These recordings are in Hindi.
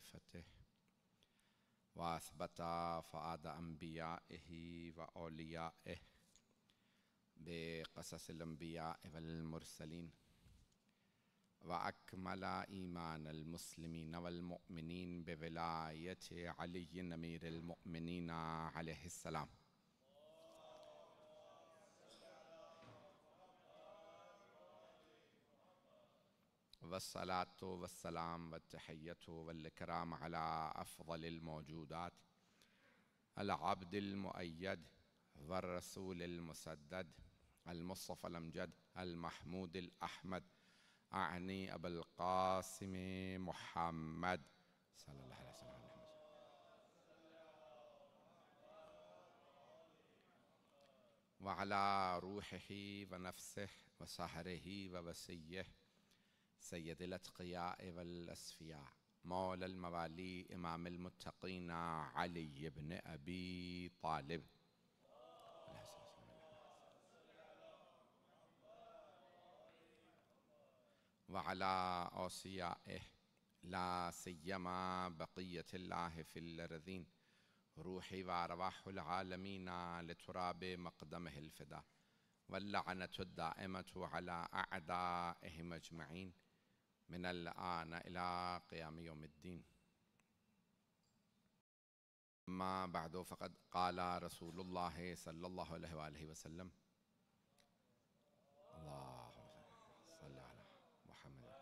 خلافته وأثبت فؤاد أنبيائه وأوليائه بقصص الأنبياء والمرسلين وأكمل إيمان المسلمين والمؤمنين بولاية علي أمير المؤمنين عليه السلام والصلاة والسلام والتحية والإكرام على أفضل الموجودات العبد المؤيد والرسول المسدد المصطفى الأمجد المحمود الأحمد أعني أبا القاسم محمد صلى الله عليه وسلم وعلى روحه ونفسه وسهره ووسيه سيد الأتقياء والأسفياء مولى الموالي إمام المتقين علي بن أبي طالب وعلى أوصيائه لا سيما بقية الله في الأرضين روحي وأرواح العالمين لتراب مقدمه الفدا واللعنة الدائمة على أعدائهم أجمعين من الآن إلى قيام يوم الدين أما بعد فقد قال رسول الله صلى الله عليه وآله وسلم الله صل على محمد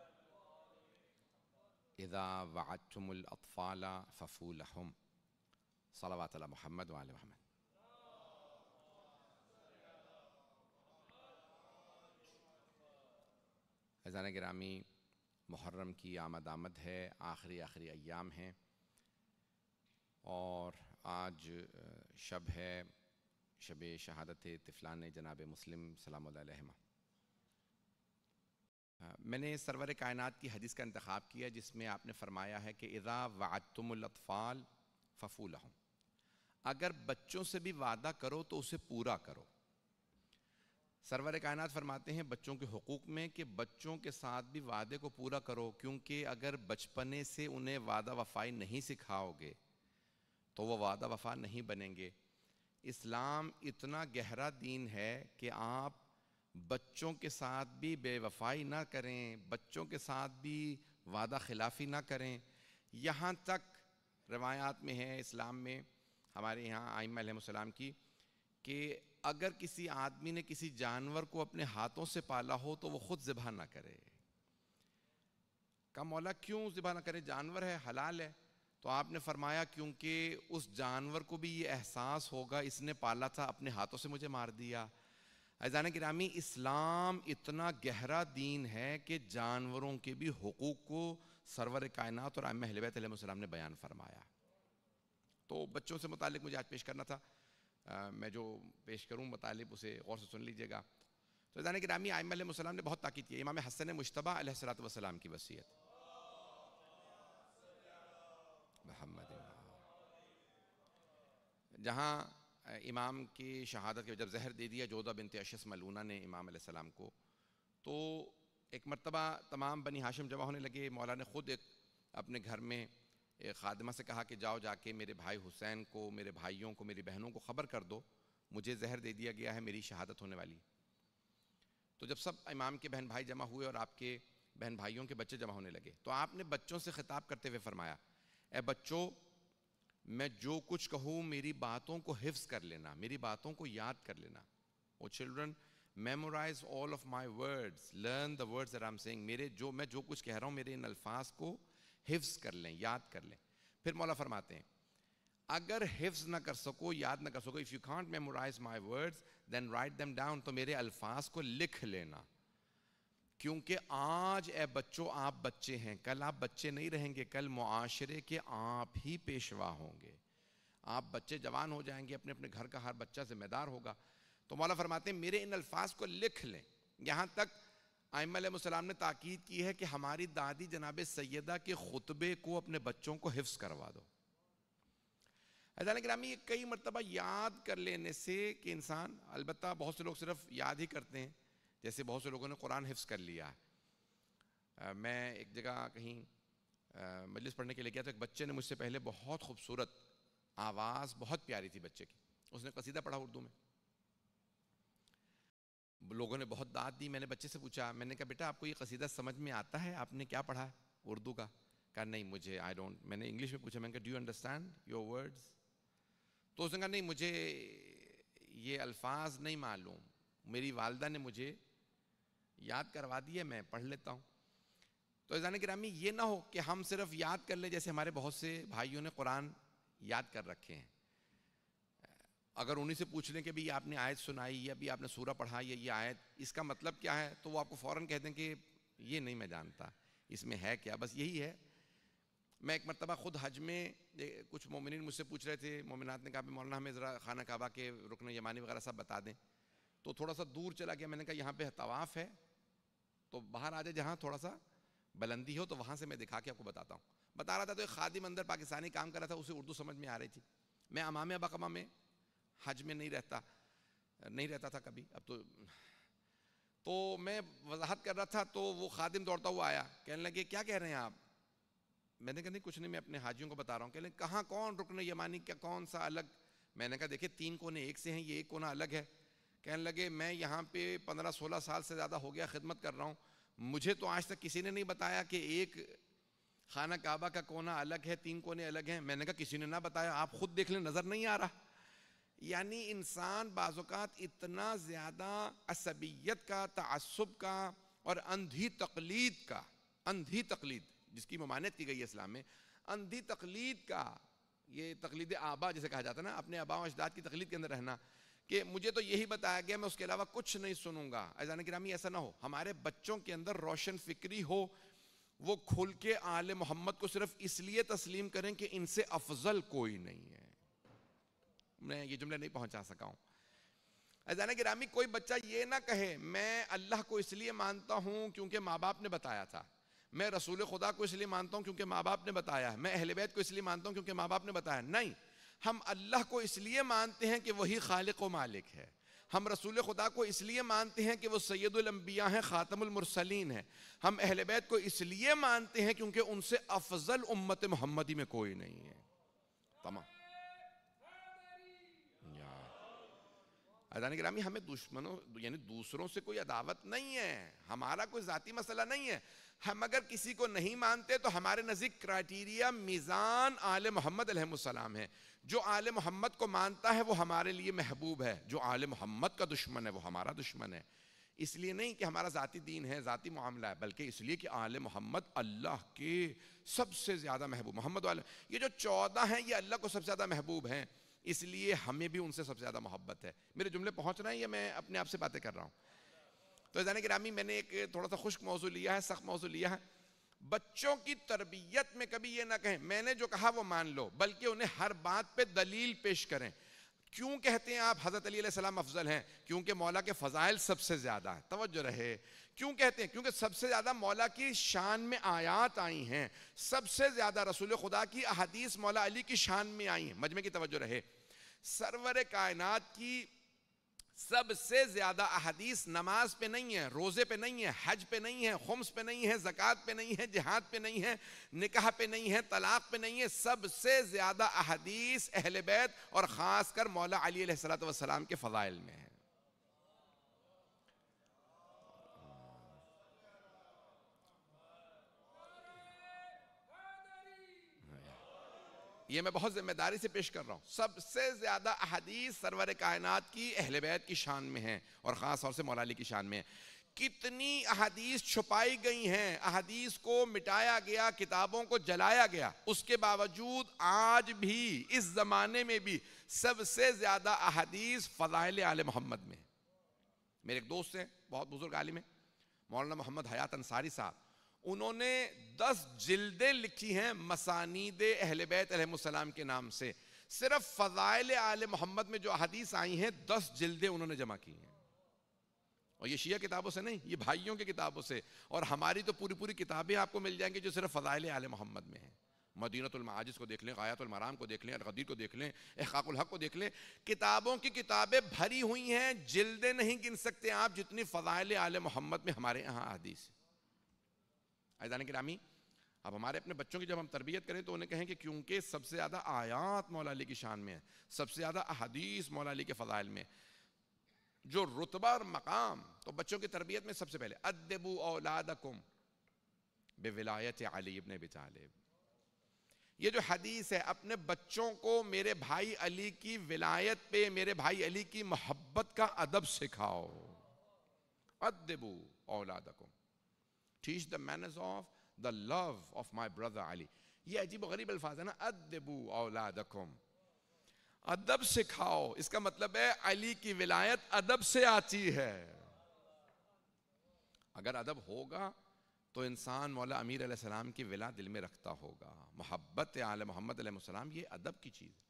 إذا وعدتم الأطفال ففولهم صلوات على محمد وعلى محمد ازان گرامی मुहर्रम की आमद आमद है आखिरी आखिरी अयाम हैं और आज शब है शब शहादत तफलान जनाब मुस्लिम सलाम मैंने सरवर कायनात की हदीस का इंतखब किया जिसमें आपने फरमाया है कि इज़ा वातमलतफ़ाल फ़फूल अगर बच्चों से भी वादा करो तो उसे पूरा करो सरवर कायनात फरमाते हैं बच्चों के हकूक़ में कि बच्चों के साथ भी वादे को पूरा करो क्योंकि अगर बचपने से उन्हें वादा वफाई नहीं सिखाओगे तो वो वादा वफा नहीं बनेंगे इस्लाम इतना गहरा दीन है कि आप बच्चों के साथ भी बेवफाई ना करें बच्चों के साथ भी वादा खिलाफी ना करें यहाँ तक रवायात में है इस्लाम में हमारे यहाँ आइम सलाम की कि अगर किसी आदमी ने किसी जानवर को अपने हाथों से पाला हो तो वो खुद ज़िबा ना करे का मौला क्यों ज़िबा ना करे जानवर है हलाल है तो आपने फरमाया क्योंकि उस जानवर को भी ये एहसास होगा इसने पाला था अपने हाथों से मुझे मार दिया ऐजान गिरामी इस्लाम इतना गहरा दीन है कि जानवरों के भी हकूक़ को सरवर कायनत और आम हलबैतम ने बयान फरमाया तो बच्चों से मुतल मुझे आज पेश करना था मैं जो पेश करूँ मतलब उसे और से सुन लीजिएगा तो जान गिरामी आयम वसलम ने बहुत ताक़ीद की इमाम हसन मुशतबा सलात वसलाम की वसीयत जहाँ इमाम की शहादत के जब जहर दे दिया जोधा बिनते अशस मलूना ने इमाम सलाम को तो एक मरतबा तमाम बनी हाशम जमा होने लगे मौला ने ख़ुद एक अपने घर में खादमा से कहा कि जाओ जाके मेरे भाई हुसैन को मेरे भाइयों को मेरी बहनों को ख़बर कर दो मुझे जहर दे दिया गया है मेरी शहादत होने वाली तो जब सब इमाम के बहन भाई जमा हुए और आपके बहन भाइयों के बच्चे जमा होने लगे तो आपने बच्चों से ख़िताब करते हुए फरमाया ए बच्चों मैं जो कुछ कहूँ मेरी बातों को हिफ्स कर लेना मेरी बातों को याद कर लेना oh children memorise all of my words learn the words are um मेरे जो मैं जो कुछ कह रहा हूँ मेरे इन अल्फाज को हिफ्स कर लें याद कर लें फिर मौला फरमाते हैं अगर हिफ्स ना कर सको याद ना कर सको if you can't memorise my words then write them down तो मेरे अल्फाज को लिख लेना क्योंकि आज ए बच्चों आप बच्चे हैं कल आप बच्चे नहीं रहेंगे कल मुआरे के आप ही पेशवा होंगे आप बच्चे जवान हो जाएंगे अपने अपने घर का हर बच्चा जिम्मेदार होगा तो मौला फरमाते हैं मेरे इन अल्फाज को लिख लें यहाँ तक सलाम ने ताकीद की है कि हमारी दादी जनाब सैदा के खुतबे को अपने बच्चों को हिफ्स करवा दो ग्रामी ये कई मरतबा याद कर लेने से कि इंसान अलबत् बहुत से लोग सिर्फ याद ही करते हैं जैसे बहुत से लोगों ने कुरान हिफ्स कर लिया है मैं एक जगह कहीं मजलिस पढ़ने के लिए गया तो एक बच्चे ने मुझसे पहले बहुत खूबसूरत आवाज़ बहुत प्यारी थी बच्चे की उसने कसीदा पढ़ा उर्दू में लोगों ने बहुत दाद दी मैंने बच्चे से पूछा मैंने कहा बेटा आपको ये कसीदा समझ में आता है आपने क्या पढ़ा है उर्दू का कहा नहीं मुझे आई डोंट मैंने इंग्लिश में पूछा मैंने कहा do you understand your words तो उसने कहा नहीं मुझे ये अल्फाज नहीं मालूम मेरी वालदा ने मुझे याद करवा दिया मैं पढ़ लेता हूँ तो ईजान ग्रामी ये ना हो कि हम सिर्फ याद कर ले जैसे हमारे बहुत से भाइयों ने कुरान याद कर रखे हैं अगर उन्हीं से पूछ लें कि भाई आपने आयत सुनाई या भी आपने सूरा पढ़ाई या ये आयत इसका मतलब क्या है तो वो आपको फ़ौर कह दें कि ये नहीं मैं जानता इसमें है क्या बस यही है मैं एक मरतबा ख़ुद हज में कुछ मोमिन मुझसे पूछ रहे थे मोमिनत ने कहा भी मौलाना हमें ज़रा खाना कहबा के रुकन यमानी वगैरह सब बता दें तो थोड़ा सा दूर चला गया मैंने कहा यहाँ पे तवाफ़ है तो बाहर आ जाए जहाँ थोड़ा सा बुलंदी हो तो वहाँ से मैं दिखा के आपको बताता हूँ बता रहा था तो एक खादिम अंदर पाकिस्तानी काम कर रहा था उसे उर्दू समझ में आ रही थी मैं अमाम अबाकमा में हज में नहीं रहता नहीं रहता था कभी अब तो तो मैं वजाहत कर रहा था तो वो खादिम दौड़ता हुआ आया कहने लगे क्या कह रहे हैं आप मैंने कहा नहीं कुछ नहीं मैं अपने हाजियों को बता रहा हूँ कहने कहाँ कौन रुकने यमानी क्या कौन सा अलग मैंने कहा देखिए तीन कोने एक से हैं ये एक कोना अलग है कहने लगे मैं यहाँ पे पंद्रह सोलह साल से ज़्यादा हो गया खिदमत कर रहा हूँ मुझे तो आज तक किसी ने नहीं बताया कि एक खाना काबा का कोना अलग है तीन कोने अलग हैं मैंने कहा किसी ने ना बताया आप खुद देख लें नज़र नहीं आ रहा यानी इंसान बाज़ात इतना ज़्यादा असबियत का तसब का और अंधी तकलीद का अंधी तकलीद जिसकी ममानत की गई है इस्लाम में अंधी तकलीद का ये तकलीद आबा जैसे कहा जाता है ना अपने आबा अजदाद की तकलीद के अंदर रहना कि मुझे तो यही बताया गया मैं उसके अलावा कुछ नहीं सुनूंगा अजान ग्रामी ऐसा ना हो हमारे बच्चों के अंदर रोशन फिक्री हो वो खुल के आल मोहम्मद को सिर्फ इसलिए तस्लीम करें कि इनसे अफजल कोई नहीं है मैं ये जुमले नहीं पहुंचा सका हूँ अजाना गिरामी कोई बच्चा ये ना कहे मैं अल्लाह को इसलिए मानता हूँ क्योंकि माँ बाप ने बताया था मैं रसूल खुदा को इसलिए मानता हूँ क्योंकि माँ बाप ने बताया है मैं अहल को इसलिए मानता हूँ क्योंकि माँ बाप ने बताया नहीं हम अल्लाह को इसलिए मानते हैं कि वही खालिक व मालिक है हम रसूल खुदा को इसलिए मानते हैं कि वो सैदुलम्बिया हैं ख़ातमसलिन हैं हम अहल को इसलिए मानते हैं क्योंकि उनसे अफजल उम्मत मोहम्मदी में कोई नहीं है तमाम अजान ग्रामी हमें दुश्मनों यानी दूसरों से कोई अदावत नहीं है हमारा कोई ज़ाती मसला नहीं है हम अगर किसी को नहीं मानते तो हमारे नज़दीक क्राइटीरिया मीज़ान आल मोहम्मद है जो आल मोहम्मद को मानता है वो हमारे लिए महबूब है जो आल मोहम्मद का दुश्मन है वो हमारा दुश्मन है इसलिए नहीं कि हमारा ज़ाती दीन है ज़ाती मामला है बल्कि इसलिए कि आल मोहम्मद अल्लाह के सबसे ज़्यादा महबूब मोहम्मद वाले ये जो चौदह हैं ये अल्लाह को सबसे ज़्यादा महबूब हैं इसलिए हमें भी उनसे सबसे ज़्यादा मोहब्बत है मेरे जुमले पहुंच रहे हैं या मैं अपने आप से बातें कर रहा हूँ तो जाने के रामी मैंने एक थोड़ा सा खुश्क मौजू लिया है सख्त मौजू लिया है बच्चों की तरबियत में कभी ये ना कहें मैंने जो कहा वो मान लो बल्कि उन्हें हर बात पे दलील पेश करें क्यों कहते हैं आप हज़रत अली सलाम अफजल हैं क्योंकि मौला के फ़ज़ाइल सबसे ज़्यादा हैं तवज्जो रहे क्यों कहते हैं क्योंकि सबसे ज़्यादा मौला की शान में आयात आई हैं सबसे ज़्यादा रसूल खुदा की अहदीस मौला अली की शान में आई हैं मजमे की तवज्जो रहे सरवर कायनात की सबसे ज़्यादा अहदीस नमाज पे नहीं है रोज़े पे नहीं है हज पे नहीं है खम्स पे नहीं है जक़ात पे नहीं है जिहाद पे नहीं है निकाह पे नहीं है तलाक़ पे नहीं है सबसे ज़्यादा अहदीस अहल बैत और ख़ास कर मौला अली सलात के फ़ज़ाइल में है ये मैं बहुत जिम्मेदारी से पेश कर रहा हूँ सबसे ज़्यादा अहदीस सरवर कायनात की अहल बैत की शान में है और ख़ास तौर से मौलाली की शान में है कितनी अहदीस छुपाई गई हैं अहदीस को मिटाया गया किताबों को जलाया गया उसके बावजूद आज भी इस ज़माने में भी सबसे ज़्यादा अहदीस फ़जाइल आल मोहम्मद में मेरे एक दोस्त हैं बहुत बुज़ुर्ग आलिम है मौलाना मोहम्मद हयात अंसारी साहब उन्होंने दस जिल्दें लिखी हैं मसानीद अहल बैत अलहसलाम के नाम से सिर्फ फ़ज़ाइल आल मोहम्मद में जो अदीस आई हैं दस जिल्दें उन्होंने जमा की हैं और ये शिया किताबों से नहीं ये भाइयों की किताबों से और हमारी तो पूरी पूरी किताबें आपको मिल जाएंगी जो सिर्फ फ़ज़ाइल आल मोहम्मद में हैं मदीनतमाजिज को देख लें गायतुलमराम को देख लें अलगदीर को देख लें हक को देख लें किताबों की किताबें भरी हुई हैं जिल्दें नहीं गिन सकते आप जितनी फ़ज़ाइल आल मोहम्मद में हमारे यहाँ अदीस है आयदान गिरामी अब हमारे अपने बच्चों की जब हम तरबियत करें तो उन्हें कहें कि क्योंकि सबसे ज़्यादा आयात मौलाली की शान में है सबसे ज़्यादा अहदीस मौलाली के फ़जाइल में जो रुतबा और मकाम तो बच्चों की तरबियत में सबसे पहले अदबू औलाद कुम बेविलायत अली इबन बितालिब ये जो हदीस है अपने बच्चों को मेरे भाई अली की विलायत पे मेरे भाई अली की मोहब्बत का अदब सिखाओ अदबू औलाद कुम teach the manners of the love of my brother Ali. ये अजीब गरीब अल्फाज है ना अदबू औलादकुम अदब सिखाओ इसका मतलब है अली की विलायत अदब से आती है अगर अदब होगा तो इंसान मौला अमीर सलाम की विला दिल में रखता होगा मोहब्बत आल मोहम्मद सलाम ये अदब की चीज़ है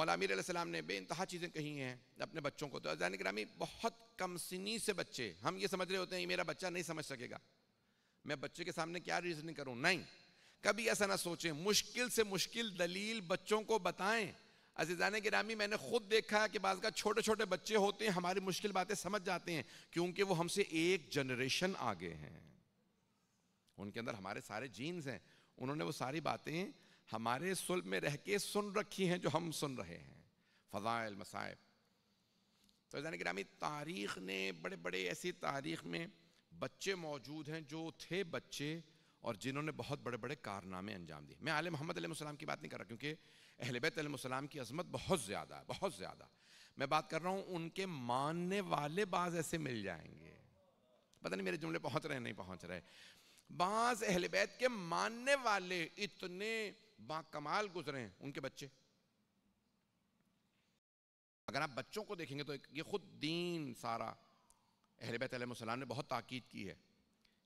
मौला अमीर सलाम ने बे इंतहा चीज़ें कही हैं अपने बच्चों को तो अजान ग्रामी बहुत कम सिनी से बच्चे हम ये समझ रहे होते हैं मेरा बच्चा नहीं समझ सकेगा मैं बच्चे के सामने क्या रीजनिंग करूँ नहीं कभी ऐसा ना सोचें मुश्किल से मुश्किल दलील बच्चों को बताएं अजीज़ान गिरामी मैंने खुद देखा है कि बाज़ का छोटे छोटे बच्चे होते हैं हमारी मुश्किल बातें समझ जाते हैं क्योंकि वो हमसे एक जनरेशन आगे हैं उनके अंदर हमारे सारे जीन्स हैं उन्होंने वो सारी बातें हमारे सुल में रह के सुन रखी हैं जो हम सुन रहे हैं फ़जाइल मसाइब तो ग्रामी तारीख ने बड़े बड़े ऐसी तारीख में बच्चे मौजूद हैं जो थे बच्चे और जिन्होंने बहुत बड़े बड़े कारनामे अंजाम दिए मैं आल मोहम्मद आलम की बात नहीं कर रहा क्योंकि अहलबैतम की अजमत बहुत ज़्यादा है बहुत ज़्यादा मैं बात कर रहा हूँ उनके मानने वाले बाज ऐसे मिल जाएंगे पता नहीं मेरे जुमले पहुँच रहे नहीं पहुँच रहे बाज अहलबैत के मानने वाले इतने बा कमाल गुजरे हैं उनके बच्चे अगर आप बच्चों को देखेंगे तो ये खुद दीन सारा अहलबैतम ने बहुत ताकीद की है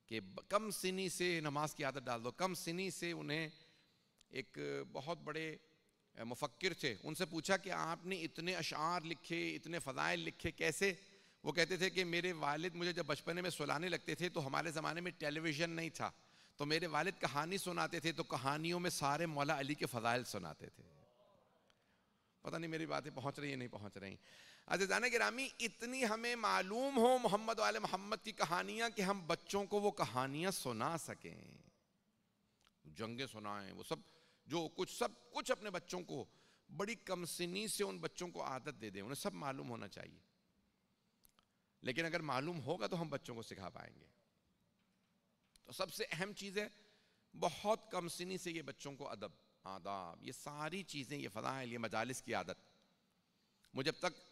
कि कम सिनी से नमाज की आदत डाल दो कम सिनी से उन्हें एक बहुत बड़े मुफक्र थे उनसे पूछा कि आपने इतने अशार लिखे इतने फ़जाइल लिखे कैसे वो कहते थे कि मेरे वालिद मुझे जब बचपने में सुलाने लगते थे तो हमारे ज़माने में टेलीविज़न नहीं था तो मेरे वालिद कहानी सुनाते थे तो कहानियों में सारे मौला अली के फ़जाइल सुनाते थे पता नहीं मेरी बातें पहुंच रही है नहीं पहुंच रही अच्छा, जाना गिरामी इतनी हमें मालूम हो मोहम्मद वाले मोहम्मद की कहानियां कि हम बच्चों को वो कहानियां सुना सकें जंगे सुनाएं वो सब जो कुछ सब कुछ अपने बच्चों को बड़ी कमसिनी से उन बच्चों को आदत दे दें उन्हें सब मालूम होना चाहिए लेकिन अगर मालूम होगा तो हम बच्चों को सिखा पाएंगे तो सबसे अहम चीज़ है बहुत कम सिनी से ये बच्चों को अदब आदाब ये सारी चीज़ें ये है ये मजालस की आदत मुझे अब तक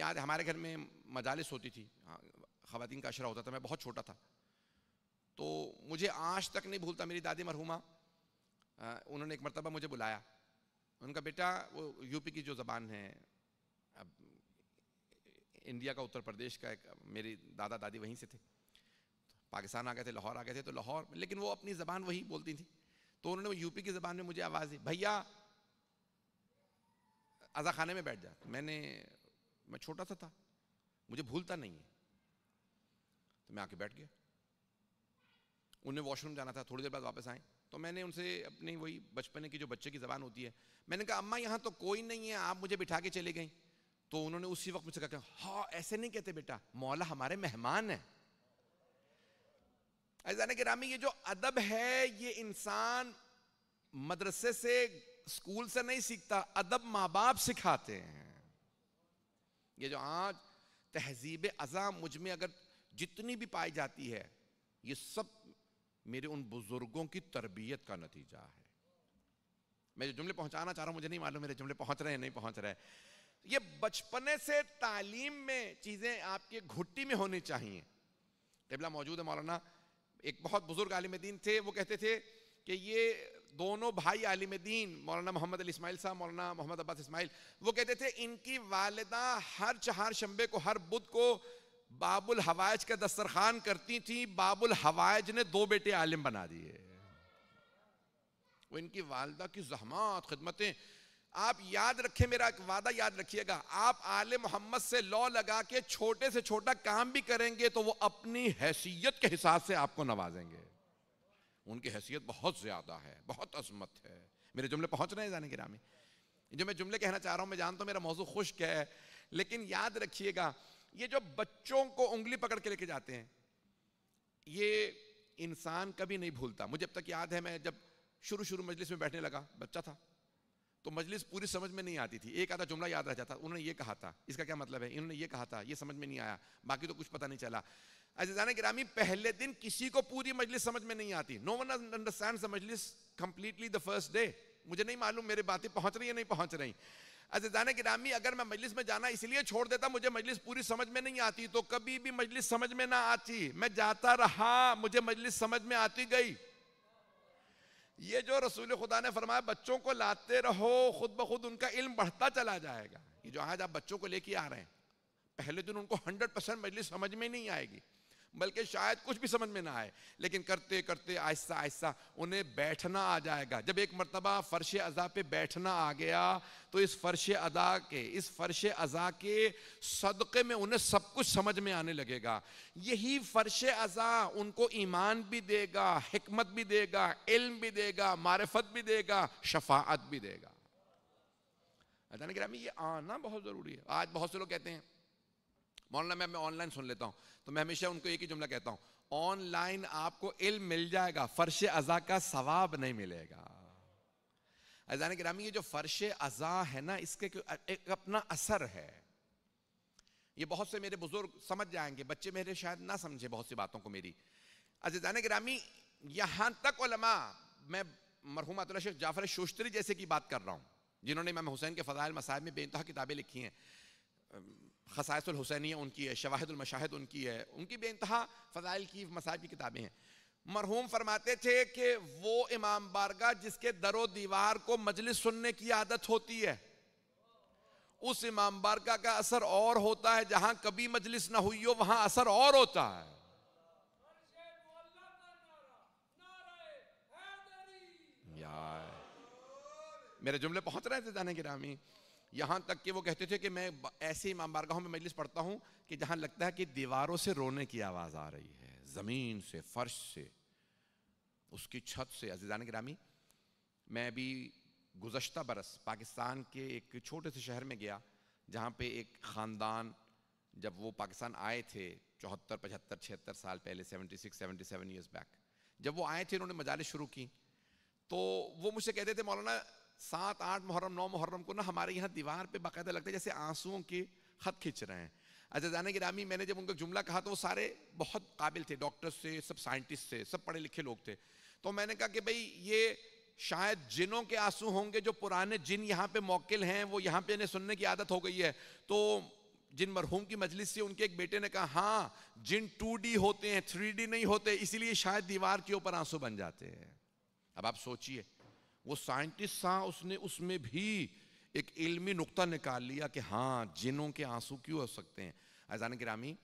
याद हमारे घर में मजालस होती थी हाँ, ख़वान का अशरा होता था मैं बहुत छोटा था तो मुझे आज तक नहीं भूलता मेरी दादी मरहुमा उन्होंने एक मरतबा मुझे बुलाया उनका बेटा वो यूपी की जो ज़बान है अब इंडिया का उत्तर प्रदेश का एक मेरी दादा दादी वहीं से थे पाकिस्तान आ गए थे लाहौर आ गए थे तो लाहौर लेकिन वो अपनी ज़बान वही बोलती थी तो उन्होंने यूपी की ज़बान में मुझे आवाज़ दी भैया अजा खाने में बैठ जा मैंने मैं छोटा सा था मुझे भूलता नहीं है तो मैं आके बैठ गया उन्हें वॉशरूम जाना था थोड़ी देर बाद वापस आए तो मैंने उनसे अपनी वही बचपने की जो बच्चे की ज़बान होती है मैंने कहा अम्मा यहाँ तो कोई नहीं है आप मुझे बिठा के चले गई तो उन्होंने उसी वक्त मुझसे कहा हाँ ऐसे नहीं कहते बेटा मौला हमारे मेहमान हैं अजाना ग्रामी ये जो अदब है ये इंसान मदरसे से स्कूल से नहीं सीखता अदब माँ बाप सिखाते हैं ये जो आज तहजीब अज़ा मुझ में अगर जितनी भी पाई जाती है ये सब मेरे उन बुज़ुर्गों की तरबियत का नतीजा है मैं जो जुमले पहुंचाना चाह रहा हूं मुझे नहीं मालूम मेरे जुमले पहुंच रहे हैं नहीं पहुंच रहे ये बचपने से तालीम में चीज़ें आपके घुट्टी में होनी चाहिए तबला मौजूद है मौलाना एक बहुत बुजुर्ग आलिम दीन थे वो कहते थे कि ये दोनों भाई आलिम दीन मौलाना मोहम्मद अली इसमाइल साहब मौलाना मोहम्मद अब्बास इसमाइल वो कहते थे इनकी वालदा हर चहार शंबे को हर बुध को बाबुल हवाज का दस्तरखान करती थी बाबुल हवाज ने दो बेटे आलिम बना दिए वो इनकी वालदा की जहमत खिदमतें आप याद रखें मेरा एक वादा याद रखिएगा आप आले मोहम्मद से लॉ लगा के छोटे से छोटा काम भी करेंगे तो वो अपनी हैसियत के हिसाब से आपको नवाजेंगे उनकी हैसियत बहुत ज़्यादा है बहुत अजमत है मेरे जुमले पहुंच रहे हैं जाने के रामी जो मैं जुमले कहना चाह रहा हूं मैं जानता तो हूं मेरा मौजू खुश्क है लेकिन याद रखिएगा ये जो बच्चों को उंगली पकड़ के लेके जाते हैं ये इंसान कभी नहीं भूलता मुझे अब तक याद है मैं जब शुरू शुरू मजलिस में बैठने लगा बच्चा था तो मजलिस पूरी समझ में नहीं आती थी एक आधा जुमला याद रह जाता उन्होंने ये कहा था इसका क्या मतलब है इन्होंने ये कहा था ये समझ में नहीं आया बाकी तो कुछ पता नहीं चला अजान ग्रामी पहले दिन किसी को पूरी मजलिस समझ में नहीं आती नो वन अंडरस्टैंड मजलिस कंप्लीटली द फर्स्ट डे मुझे नहीं मालूम मेरी बातें पहुंच रही है नहीं पहुंच रही अजान ग्रामी अगर मैं मजलिस में जाना इसलिए छोड़ देता मुझे मजलिस पूरी समझ में नहीं आती तो कभी भी मजलिस समझ में ना आती मैं जाता रहा मुझे मजलिस समझ में आती गई ये जो रसूल खुदा ने फरमाया बच्चों को लाते रहो खुद ब खुद उनका इल्म बढ़ता चला जाएगा ये जो आज आप बच्चों को लेके आ रहे हैं पहले दिन उनको 100 परसेंट मजलिस समझ में नहीं आएगी बल्कि शायद कुछ भी समझ में ना आए लेकिन करते करते आहिस्ता आहिस्ता उन्हें बैठना आ जाएगा जब एक मरतबा फ़र्श अज़ा पे बैठना आ गया तो इस फ़र्श अदा के इस फ़र्श अज़ा के सदक़े में उन्हें सब कुछ समझ में आने लगेगा यही फ़र्श अज़ा उनको ईमान भी देगा हमत भी देगा इल्म भी देगा मारफत भी देगा शफात भी देगा अचानक ये आना बहुत ज़रूरी है आज बहुत से लोग कहते हैं मौलाना मैं ऑनलाइन सुन लेता हूँ तो मैं हमेशा उनको एक ही जुमला कहता हूँ ऑनलाइन आपको इल्म मिल जाएगा फर्श अज़ा का सवाब नहीं मिलेगा अजान ग्रामी ये जो फर्श अज़ा है ना इसके एक अपना असर है ये बहुत से मेरे बुजुर्ग समझ जाएंगे बच्चे मेरे शायद ना समझे बहुत सी बातों को मेरी अजान ग्रामी यहां तक उलमा मैं मरहूम शेख जाफर शोश्तरी जैसे की बात कर रहा हूं जिन्होंने मैम हुसैन के फजायल मसायब में बेतहा किताबें लिखी हैं खसाइसलहसैनिया उनकी है शवाहदुलमशाहद उनकी है उनकी बे इंतहा फ़जाइल की मसाहब की किताबें हैं मरहूम फरमाते थे कि वो इमाम बारगा जिसके दरो दीवार को मजलिस सुनने की आदत होती है उस इमाम बारगा का असर और होता है जहां कभी मजलिस ना हुई हो वहां असर और होता है यार मेरे जुमले पहुंच रहे थे जाने के रामी यहाँ तक कि वो कहते थे कि मैं ऐसे इमाम बारगाहों में मजलिस पढ़ता हूँ कि जहाँ लगता है कि दीवारों से रोने की आवाज़ आ रही है ज़मीन से फर्श से उसकी छत से अजीज़ान ग्रामी मैं भी गुजशत बरस पाकिस्तान के एक छोटे से शहर में गया जहाँ पे एक ख़ानदान जब वो पाकिस्तान आए थे चौहत्तर पचहत्तर छिहत्तर साल पहले seventy six seventy seven years back जब वो आए थे उन्होंने मजालिस शुरू की तो वो मुझसे कहते थे मौलाना सात आठ मुहर्रम नौ मुहर्रम को ना हमारे यहाँ दीवार पे बाकायदा लगता है जैसे आंसुओं के खत खींच रहे हैं अच्छा, की रामी मैंने जब उनका जुमला कहा तो वो सारे बहुत काबिल थे डॉक्टर से सब साइंटिस्ट से सब पढ़े लिखे लोग थे तो मैंने कहा कि भाई ये शायद जिनों के आंसू होंगे जो पुराने जिन यहाँ पे मौकिल हैं वो यहाँ पे इन्हें सुनने की आदत हो गई है तो जिन मरहूम की मजलिस से उनके एक बेटे ने कहा हाँ जिन टू होते हैं थ्री नहीं होते इसीलिए शायद दीवार के ऊपर आंसू बन जाते हैं अब आप सोचिए वो साइंटिस्ट था उसने उसमें भी एक इल्मी नुकता निकाल लिया कि हाँ जिनों के आंसू क्यों हो सकते हैं अजान गिरामी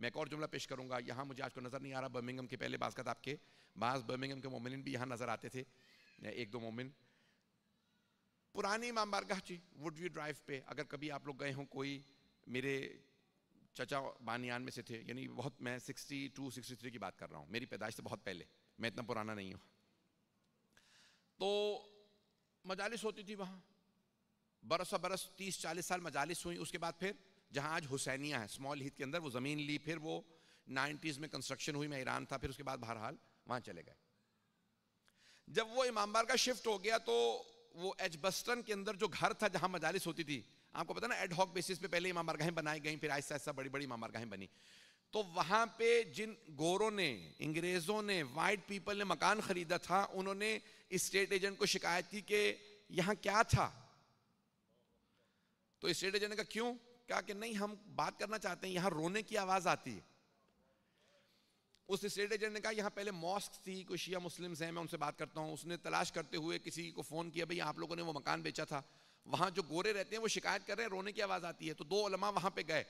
मैं एक और जुमला पेश करूंगा यहाँ मुझे आज को नज़र नहीं आ रहा बर्मिंगम के पहले बासकत आपके बास बर्मिंगम के मोमिन भी यहाँ नज़र आते थे एक दो मोमिन पुरानी इमाम बारगाह जी वुडव्यू ड्राइव पे अगर कभी आप लोग गए हों कोई मेरे चचा बानियान में से थे यानी बहुत मैं सिक्सटी थ्री की बात कर रहा हूँ मेरी पैदाइश से बहुत पहले मैं इतना पुराना नहीं हूँ तो मजालिस होती थी वहाँ बरस बरस तीस चालीस साल मजालिस हुई उसके बाद फिर जहाँ आज हुसैनिया है स्मॉल हित के अंदर वो ज़मीन ली फिर वो नाइन्टीज़ में कंस्ट्रक्शन हुई मैं ईरान था फिर उसके बाद बहरहाल वहाँ चले गए जब वो इमामबार का शिफ्ट हो गया तो वो एच बस्टन के अंदर जो घर था जहाँ मजालिस होती थी आपको पता ना एडहॉक बेसिस पे पहले इमाम बनाई गई फिर आहिस्ता आहिस्ता बड़ी बड़ी इमाम बनी तो वहां पे जिन गोरों ने अंग्रेजों ने वाइट पीपल ने मकान खरीदा था उन्होंने स्टेट एजेंट को शिकायत की कि यहां क्या था तो स्टेट एजेंट का क्यों क्या कि नहीं हम बात करना चाहते हैं यहां रोने की आवाज आती है उस स्टेट एजेंट ने कहा यहां पहले मॉस्क थी कोई शिया मुस्लिम्स हैं मैं उनसे बात करता हूँ उसने तलाश करते हुए किसी को फ़ोन किया भाई आप लोगों ने वो मकान बेचा था वहां जो गोरे रहते हैं वो शिकायत कर रहे हैं रोने की आवाज़ आती है तो दो उलमा वहां पे गए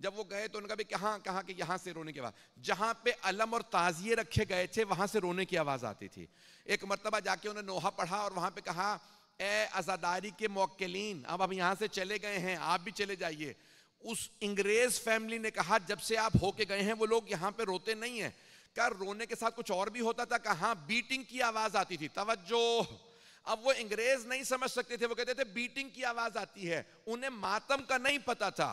जब वो गए तो उनका भी कहाँ कहाँ कि यहाँ से रोने की आवाज़ जहाँ पे अलम और ताजिए रखे गए थे वहाँ से रोने की आवाज़ आती थी एक मरतबा जाके उन्हें नोहा पढ़ा और वहाँ पे कहा ए आज़ादारी के मौकलीन अब हम यहाँ से चले गए हैं आप भी चले जाइए उस अंग्रेज़ फैमिली ने कहा जब से आप होके गए हैं वो लोग यहाँ पे रोते नहीं हैं क्या रोने के साथ कुछ और भी होता था कहाँ बीटिंग की आवाज़ आती थी तवज्जो अब वो अंग्रेज़ नहीं समझ सकते थे वो कहते थे बीटिंग की आवाज़ आती है उन्हें मातम का नहीं पता था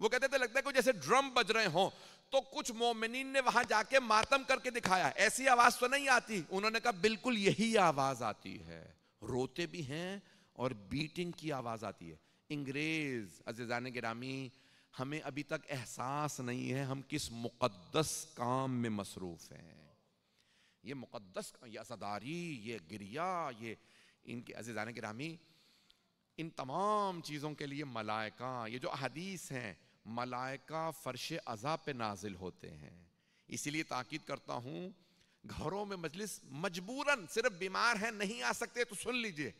वो कहते थे लगता है जैसे ड्रम बज रहे हों तो कुछ मोमिन ने वहां जाके मातम करके दिखाया ऐसी आवाज तो नहीं आती उन्होंने कहा बिल्कुल यही आवाज आती है रोते भी हैं और बीटिंग की आवाज आती है इंग्रेज अजान गिरामी हमें अभी तक एहसास नहीं है हम किस मुकद्दस काम में मसरूफ हैं ये मुकद्दस ये असदारी ये गिरिया ये इनके अजान गिरामी इन तमाम चीज़ों के लिए मलायका ये जो अदीस हैं मलाइका फर्श अज़ा पे नाजिल होते हैं इसीलिए ताकीद करता हूं घरों में मजलिस मजबूरन सिर्फ बीमार है नहीं आ सकते तो सुन लीजिए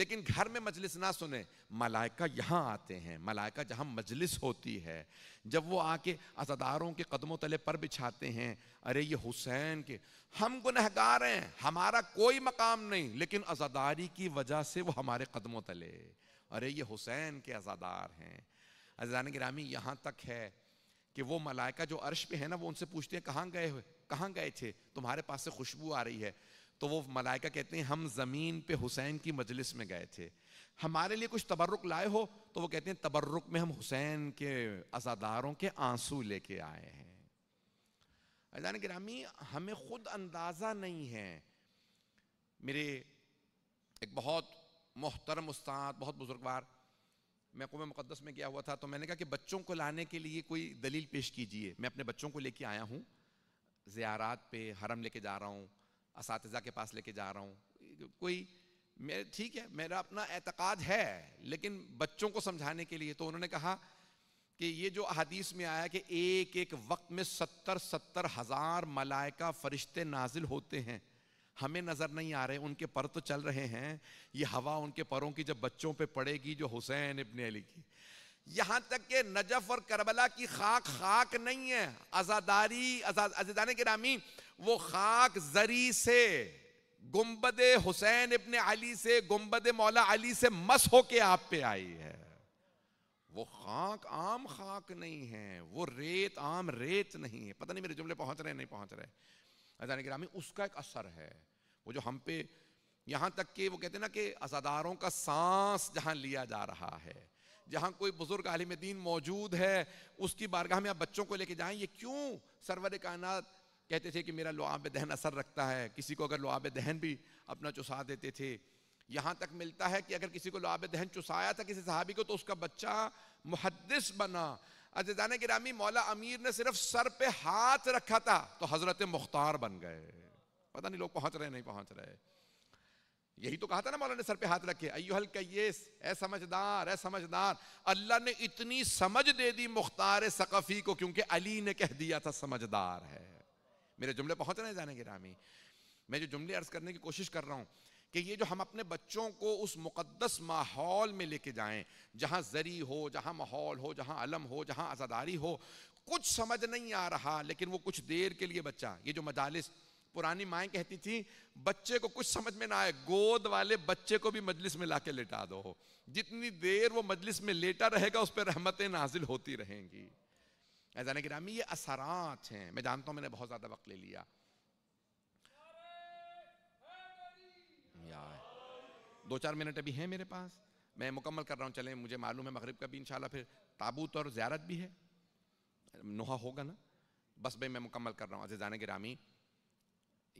लेकिन घर में मजलिस ना सुने मलाइका यहाँ आते हैं मलाइका जहां मजलिस होती है जब वो आके अजादारों के कदमों तले पर बिछाते हैं अरे ये हुसैन के हम गुनहगार हैं हमारा कोई मकाम नहीं लेकिन अजादारी की वजह से वो हमारे कदमों तले अरे ये हुसैन के अजादार हैं अजान ग्रामी यहाँ तक है कि वो मलाइका जो अर्श पे है ना वो उनसे पूछते हैं कहाँ गए हुए कहाँ गए थे तुम्हारे पास से खुशबू आ रही है तो वो मलाइका कहते हैं हम ज़मीन पे हुसैन की मजलिस में गए थे हमारे लिए कुछ तबर्रुक लाए हो तो वो कहते हैं तबर्रुक में हम हुसैन के अजादारों के आंसू लेके आए हैं अजान ग्रामी हमें खुद अंदाज़ा नहीं है मेरे एक बहुत मोहतरम उस्ताद बहुत बुजुर्गवार मैं कौम मुक़दस में गया हुआ था तो मैंने कहा कि बच्चों को लाने के लिए कोई दलील पेश कीजिए मैं अपने बच्चों को लेके आया हूँ ज़्यारात पे हरम लेके जा रहा हूँ इस के पास लेके जा रहा हूँ कोई मेरे ठीक है मेरा अपना एतक़ाद है लेकिन बच्चों को समझाने के लिए तो उन्होंने कहा कि ये जो अदीस में आया कि एक एक वक्त में सत्तर सत्तर हज़ार मलाइका फरिश्ते नाजिल होते हैं हमें नज़र नहीं आ रहे उनके पर तो चल रहे हैं ये हवा उनके परों की जब बच्चों पे पड़ेगी जो हुसैन इबन अली की यहां तक के नजफ और करबला की खाक खाक नहीं है आज़ादारी आजादाने के नामी वो खाक जरी से गुम्बद हुसैन इबन अली से गुम्बद मौला अली से मस होके आप पे आई है वो खाक आम खाक नहीं है वो रेत आम रेत नहीं है पता नहीं मेरे जुमले पहुंच रहे नहीं पहुंच रहे अजान ग्रामी उसका एक असर है वो जो हम पे यहाँ तक कि वो कहते हैं ना कि अजादारों का सांस जहाँ लिया जा रहा है जहाँ कोई बुजुर्ग आलिम दीन मौजूद है उसकी बारगाह में आप बच्चों को लेके जाएं ये क्यों सरवर कायनात कहते थे कि मेरा लुआब दहन असर रखता है किसी को अगर लुआब दहन भी अपना चुसा देते थे यहाँ तक मिलता है कि अगर किसी को लुआब दहन चुसाया था किसी सहाबी को तो उसका बच्चा मुहदस बना अजान गिरामी मौला अमीर ने सिर्फ सर पे हाथ रखा था तो हजरत मुख्तार बन गए पता नहीं लोग पहुंच रहे नहीं पहुंच रहे यही तो कहा था ना मौला ने सर पे हाथ रखे अयो कैस ऐ समझदार ऐ समझदार अल्लाह ने इतनी समझ दे दी मुख्तार सकफी को क्योंकि अली ने कह दिया था समझदार है मेरे जुमले पहुंच रहे हैं जाने गिरामी मैं जो जुमले अर्ज करने की कोशिश कर रहा हूं कि ये जो हम अपने बच्चों को उस मुक़दस माहौल में लेके जाएं जहां जरी हो जहां माहौल हो जहाँ अलम हो जहाँ आज़ादारी हो कुछ समझ नहीं आ रहा लेकिन वो कुछ देर के लिए बच्चा ये जो मजालिस पुरानी माएँ कहती थी बच्चे को कुछ समझ में ना आए गोद वाले बच्चे को भी मजलिस में ला के लेटा दो जितनी देर वो मजलिस में लेटा रहेगा उस पर रहमतें नाजिल होती रहेंगी ऐसा कि रामी ये असरात हैं मैं जानता हूँ मैंने बहुत ज़्यादा वक्त ले लिया दो चार मिनट अभी हैं मेरे पास मैं मुकम्मल कर रहा हूँ चलें मुझे मालूम है मगरब का भी इन फिर ताबूत और ज्यारत भी है नोहा होगा ना बस भाई मैं मुकम्मल कर रहा हूँ अजीज़ाना गिरामी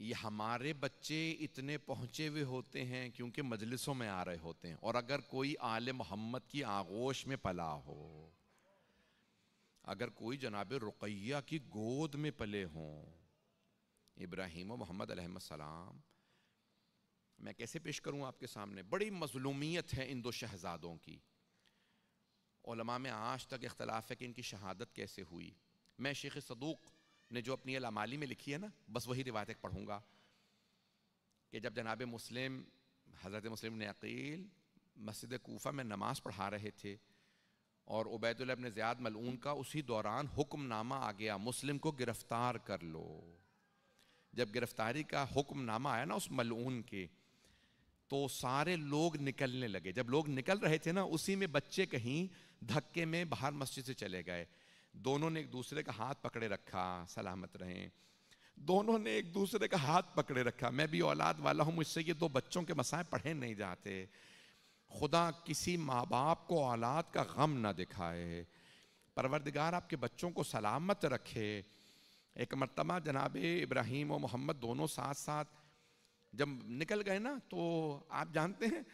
ये हमारे बच्चे इतने पहुँचे हुए होते हैं क्योंकि मजलिसों में आ रहे होते हैं और अगर कोई आल मोहम्मद की आगोश में पला हो अगर कोई जनाब रुकैया की गोद में पले हों इब्राहिम मोहम्मद सलाम मैं कैसे पेश करूं आपके सामने बड़ी मजलूमियत है इन दो शहजादों की ओलमा में आज तक इख्तलाफ है कि इनकी शहादत कैसे हुई मैं शेख सदूक ने जो अपनी अलामाली में लिखी है ना बस वही रिवायतें पढ़ूँगा कि जब जनाब मुस्लिम हज़रत मुस्लिम ने अकील मस्जिद कोफा में नमाज़ पढ़ा रहे थे और उबैदुल्ला ने ज़ियाद मलून का उसी दौरान हुक्मनामा आ गया मुस्लिम को गिरफ़्तार कर लो जब गिरफ़्तारी का हुक्मनामा आया ना उस मलून के तो सारे लोग निकलने लगे जब लोग निकल रहे थे ना उसी में बच्चे कहीं धक्के में बाहर मस्जिद से चले गए दोनों ने एक दूसरे का हाथ पकड़े रखा सलामत रहें दोनों ने एक दूसरे का हाथ पकड़े रखा मैं भी औलाद वाला हूँ मुझसे ये दो बच्चों के मसाए पढ़े नहीं जाते खुदा किसी माँ बाप को औलाद का गम ना दिखाए परवरदिगार आपके बच्चों को सलामत रखे एक मरतबा जनाब इब्राहिम और मोहम्मद दोनों साथ साथ जब निकल गए ना तो आप जानते हैं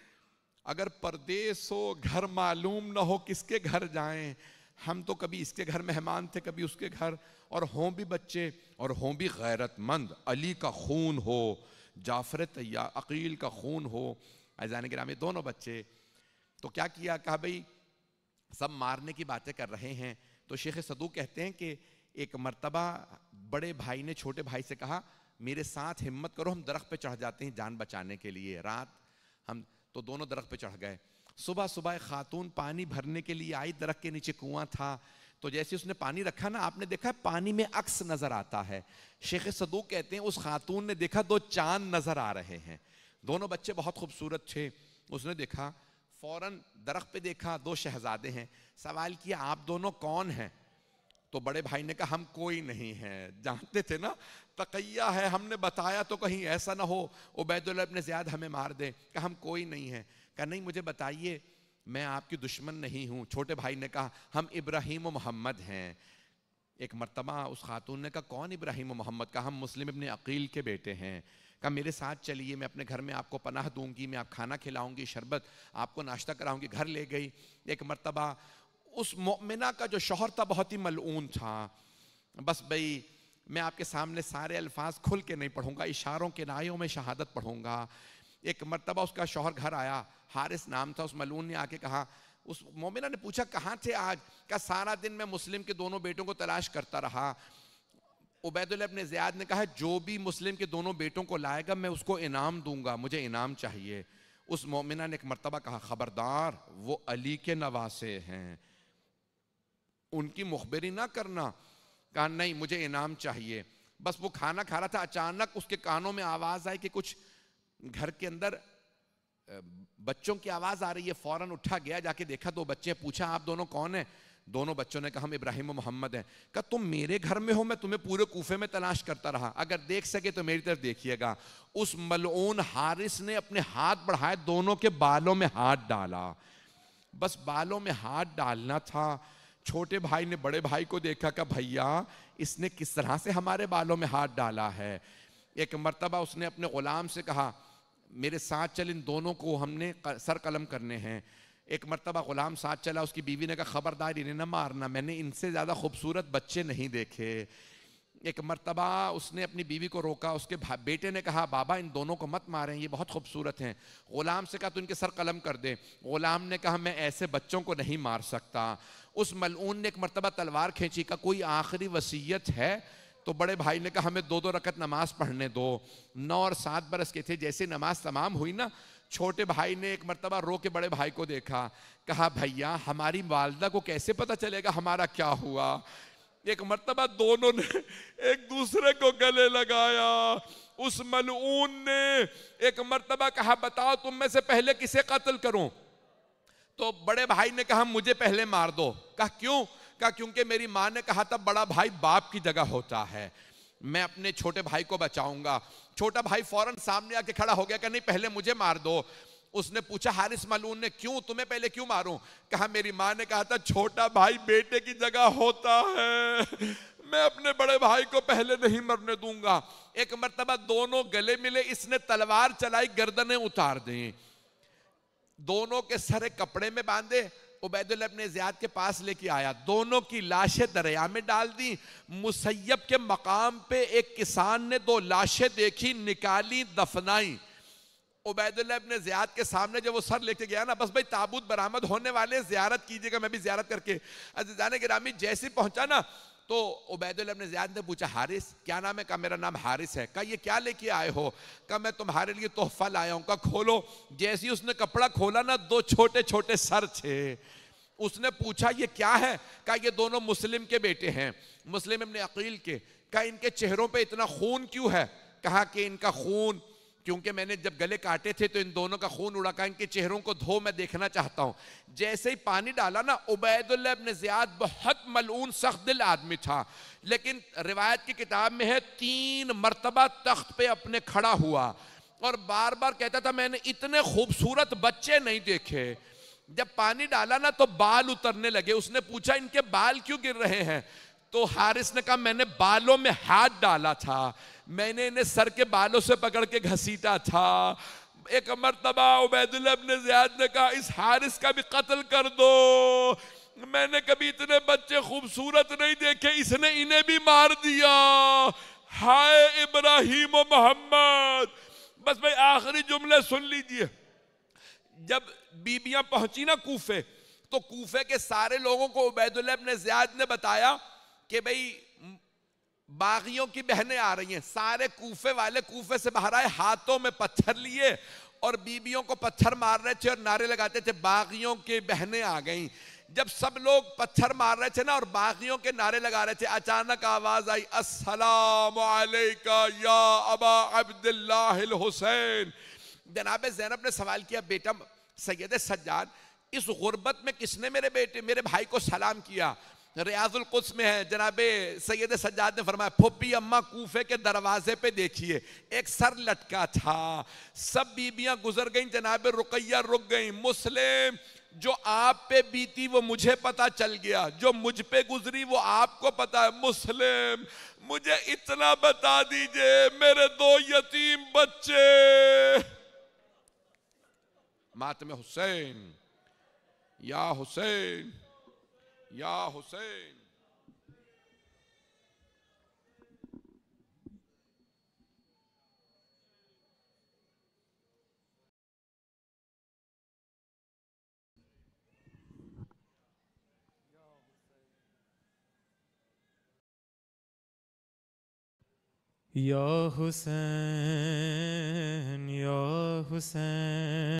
अगर परदेश हो घर मालूम ना हो किसके घर जाएं हम तो कभी इसके घर मेहमान थे कभी उसके घर और हों भी बच्चे और हों भी गैरतमंद अली का खून हो जाफर या अकील का खून हो ऐजान गिरामी दोनों बच्चे तो क्या किया कहा भाई सब मारने की बातें कर रहे हैं तो शेख सदू कहते हैं कि एक मर्तबा बड़े भाई ने छोटे भाई से कहा मेरे साथ हिम्मत करो हम दरख्त पे चढ़ जाते हैं जान बचाने के लिए रात हम तो दोनों दरख्त पे चढ़ गए सुबह सुबह एक खातून पानी भरने के लिए आई दरख्त के नीचे कुआं था तो जैसे उसने पानी रखा ना आपने देखा पानी में अक्स नजर आता है शेख सदूक कहते हैं उस खातून ने देखा दो चांद नजर आ रहे हैं दोनों बच्चे बहुत खूबसूरत थे उसने देखा फौरन दरख्त पे देखा दो शहजादे हैं सवाल किया आप दोनों कौन हैं तो बड़े भाई ने कहा हम कोई नहीं है जानते थे ना तकैया है हमने बताया तो कहीं ऐसा ना हो उबैदुल्ला ने ज्याद हमें मार दे कहा हम कोई नहीं है कहा नहीं मुझे बताइए मैं आपकी दुश्मन नहीं हूँ छोटे भाई ने कहा हम इब्राहिम मोहम्मद हैं एक मरतबा उस खातून ने कहा कौन इब्राहिम मोहम्मद का हम मुस्लिम अपने अकील के बेटे हैं कहा मेरे साथ चलिए मैं अपने घर में आपको पनाह दूंगी मैं आप खाना खिलाऊंगी शरबत आपको नाश्ता कराऊंगी घर ले गई एक मरतबा उस मोमिना का जो शोहर था बहुत ही मलून था बस भाई मैं आपके सामने सारे अल्फाज खुल के नहीं पढ़ूंगा इशारों के नायों में शहादत पढ़ूंगा एक मरतबा उसका शोहर घर आया हारिस नाम था उस मलून ने आके कहा उस मोमिना ने पूछा कहाँ थे आज क्या सारा दिन मैं मुस्लिम के दोनों बेटों को तलाश करता रहा उबैदुल्ला अपने ज़ियाद ने कहा जो भी मुस्लिम के दोनों बेटों को लाएगा मैं उसको इनाम दूंगा मुझे इनाम चाहिए उस मोमिना ने एक मरतबा कहा ख़बरदार वो अली के नवासे हैं उनकी मुखबरी ना करना कहा नहीं मुझे इनाम चाहिए बस वो खाना खा रहा था अचानक उसके कानों में आवाज़ आई कि कुछ घर के अंदर बच्चों की आवाज़ आ रही है फ़ौरन उठा गया जाके देखा दो बच्चे पूछा आप दोनों कौन है दोनों बच्चों ने कहा हम इब्राहिम मोहम्मद हैं कहा तुम मेरे घर में हो मैं तुम्हें पूरे कूफे में तलाश करता रहा अगर देख सके तो मेरी तरफ देखिएगा उस मलोन हारिस ने अपने हाथ बढ़ाए दोनों के बालों में हाथ डाला बस बालों में हाथ डालना था छोटे भाई ने बड़े भाई को देखा कहा भैया इसने किस तरह से हमारे बालों में हाथ डाला है एक मरतबा उसने अपने ग़ुलाम से कहा मेरे साथ चल इन दोनों को हमने सर कलम करने हैं एक मरतबा ग़ुलाम साथ चला उसकी बीवी ने कहा ख़बरदार इन्हें ना मारना मैंने इनसे ज़्यादा खूबसूरत बच्चे नहीं देखे एक मरतबा उसने अपनी बीवी को रोका उसके बेटे ने कहा बाबा इन दोनों को मत मारें ये बहुत खूबसूरत हैं ग़ुलाम से कहा तो इनके सर कलम कर दे ग़ुलाम ने कहा मैं ऐसे बच्चों को नहीं मार सकता उस मलून ने एक मरतबा तलवार खींची का कोई आखिरी वसीयत है तो बड़े भाई ने कहा हमें दो दो रकत नमाज पढ़ने दो नौ और सात बरस के थे जैसे नमाज तमाम हुई ना छोटे भाई ने एक मरतबा रो के बड़े भाई को देखा कहा भैया हमारी वालदा को कैसे पता चलेगा हमारा क्या हुआ एक मरतबा दोनों ने एक दूसरे को गले लगाया उस मलून ने एक मरतबा कहा बताओ तुम में से पहले किसे कत्ल करूं तो बड़े भाई ने कहा मुझे पहले मार दो कहा क्यों कहा क्योंकि मेरी मां ने कहा था बड़ा भाई बाप की जगह होता है मैं अपने छोटे भाई को बचाऊंगा छोटा भाई फौरन सामने आके खड़ा हो गया कि नहीं पहले मुझे मार दो उसने पूछा हारिस मालून ने क्यों तुम्हें पहले क्यों मारूं कहा मेरी माँ ने कहा था छोटा भाई बेटे की जगह होता है मैं अपने बड़े भाई को पहले नहीं मरने दूंगा एक मरतबा दोनों गले मिले इसने तलवार चलाई गर्दने उतार दी दोनों के सरे कपड़े में बांधे उबैदुल्ला अपने ज्याद के पास लेके आया दोनों की लाशें दरिया में डाल दी मुसैब के मकाम पे एक किसान ने दो लाशें देखी निकाली दफनाई उबैदुल्लाह इब्ने ज़ियाद के सामने जब वो सर लेके गया ना बस भाई ताबूत बरामद होने वाले जियारत कीजिएगा मैं भी जियारत करके अजान गिरामी जैसे पहुंचा ना तो उबैदुल्लाह इब्ने ज़ियाद ने पूछा हारिस क्या नाम है कहा मेरा नाम हारिस है कहा ये क्या लेके आए हो कहा मैं तुम्हारे लिए तोहफा लाया हूँ कहा खोलो जैसे ही उसने कपड़ा खोला ना दो छोटे छोटे सर थे उसने पूछा ये क्या है कहा ये दोनों मुस्लिम के बेटे हैं मुस्लिम इब्ने अकील के कहा इनके चेहरों पर इतना खून क्यों है कहा कि इनका खून क्योंकि मैंने जब गले काटे थे तो इन दोनों का खून का इनके चेहरों को धो मैं देखना चाहता हूं जैसे ही पानी डाला ना उबैदुल्ला बहुत मलून सख्त दिल आदमी था लेकिन रिवायत की किताब में है तीन मरतबा तख्त पे अपने खड़ा हुआ और बार बार कहता था मैंने इतने खूबसूरत बच्चे नहीं देखे जब पानी डाला ना तो बाल उतरने लगे उसने पूछा इनके बाल क्यों गिर रहे हैं तो हारिस ने कहा मैंने बालों में हाथ डाला था मैंने इन्हें सर के बालों से पकड़ के घसीटा था एक मरतबा उबैदुल्ला ने ज्याद ने कहा इस हारिस का भी कत्ल कर दो मैंने कभी इतने बच्चे खूबसूरत नहीं देखे इसने इन्हें भी मार दिया हाय इब्राहिम मोहम्मद बस भाई आखिरी जुमले सुन लीजिए जब बीबियां पहुंची ना कूफे तो कूफे के सारे लोगों को उबैदुल्लब ने ज्याद ने बताया कि भाई बागियों की बहनें आ रही हैं सारे कूफे वाले कूफे से बाहर आए हाथों में पत्थर लिए और बीबियों को पत्थर मार रहे थे और नारे लगाते थे बागियों की बहनें आ गईं जब सब लोग पत्थर मार रहे थे ना और बागियों के नारे लगा रहे थे अचानक आवाज आई अस्सलाम या अबा अब्दुल्लाहिल हुसैन जनाब जैनब ने सवाल किया बेटा सैयद सज्जाद इस गुर्बत में किसने मेरे बेटे मेरे भाई को सलाम किया रियाजुल कुछ में है जनाबे सैयद सज्जाद ने फरमाया फुप्पी अम्मा कूफे के दरवाजे पे देखिए एक सर लटका था सब बीबियां गुजर गईं जनाबे रुकैया रुक गईं मुस्लिम जो आप पे बीती वो मुझे पता चल गया जो मुझ पे गुजरी वो आपको पता है मुस्लिम मुझे इतना बता दीजिए मेरे दो यतीम बच्चे मातम हुसैन या Hussain Yah, Hussein. Ya Hussein, Ya Hussein.